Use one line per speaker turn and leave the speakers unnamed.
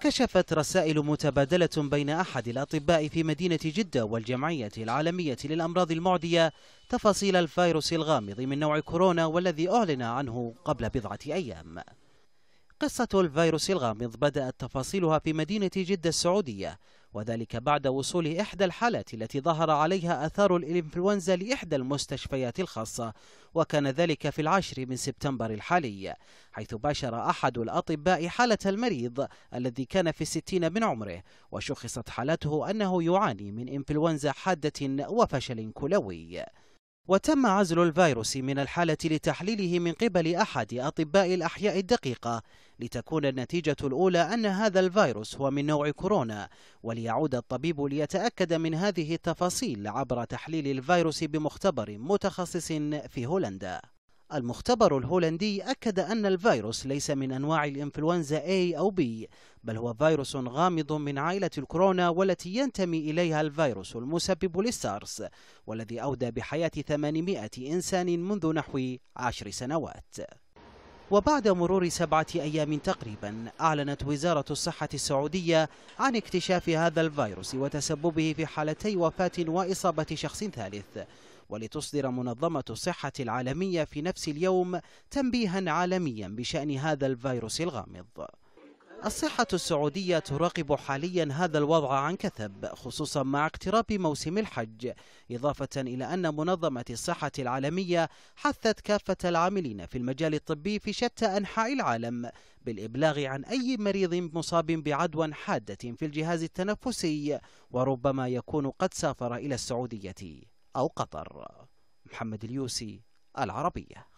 كشفت رسائل متبادلة بين أحد الأطباء في مدينة جدة والجمعية العالمية للأمراض المعدية تفاصيل الفيروس الغامض من نوع كورونا والذي أعلن عنه قبل بضعة أيام قصة الفيروس الغامض بدأت تفاصيلها في مدينة جدة السعودية وذلك بعد وصول إحدى الحالات التي ظهر عليها أثار الإنفلونزا لإحدى المستشفيات الخاصة وكان ذلك في العاشر من سبتمبر الحالي حيث باشر أحد الأطباء حالة المريض الذي كان في الستين من عمره وشخصت حالته أنه يعاني من إنفلونزا حادة وفشل كلوي وتم عزل الفيروس من الحالة لتحليله من قبل أحد أطباء الأحياء الدقيقة لتكون النتيجة الأولى أن هذا الفيروس هو من نوع كورونا وليعود الطبيب ليتأكد من هذه التفاصيل عبر تحليل الفيروس بمختبر متخصص في هولندا المختبر الهولندي أكد أن الفيروس ليس من أنواع الإنفلونزا A أو B بل هو فيروس غامض من عائلة الكورونا والتي ينتمي إليها الفيروس المسبب للسارس والذي أودى بحياة 800 إنسان منذ نحو عشر سنوات وبعد مرور سبعة أيام تقريبا أعلنت وزارة الصحة السعودية عن اكتشاف هذا الفيروس وتسببه في حالتي وفاة وإصابة شخص ثالث ولتصدر منظمة الصحة العالمية في نفس اليوم تنبيها عالميا بشأن هذا الفيروس الغامض الصحة السعودية تراقب حاليا هذا الوضع عن كثب خصوصا مع اقتراب موسم الحج إضافة إلى أن منظمة الصحة العالمية حثت كافة العاملين في المجال الطبي في شتى أنحاء العالم بالإبلاغ عن أي مريض مصاب بعدوى حادة في الجهاز التنفسي وربما يكون قد سافر إلى السعودية أو قطر محمد اليوسي العربية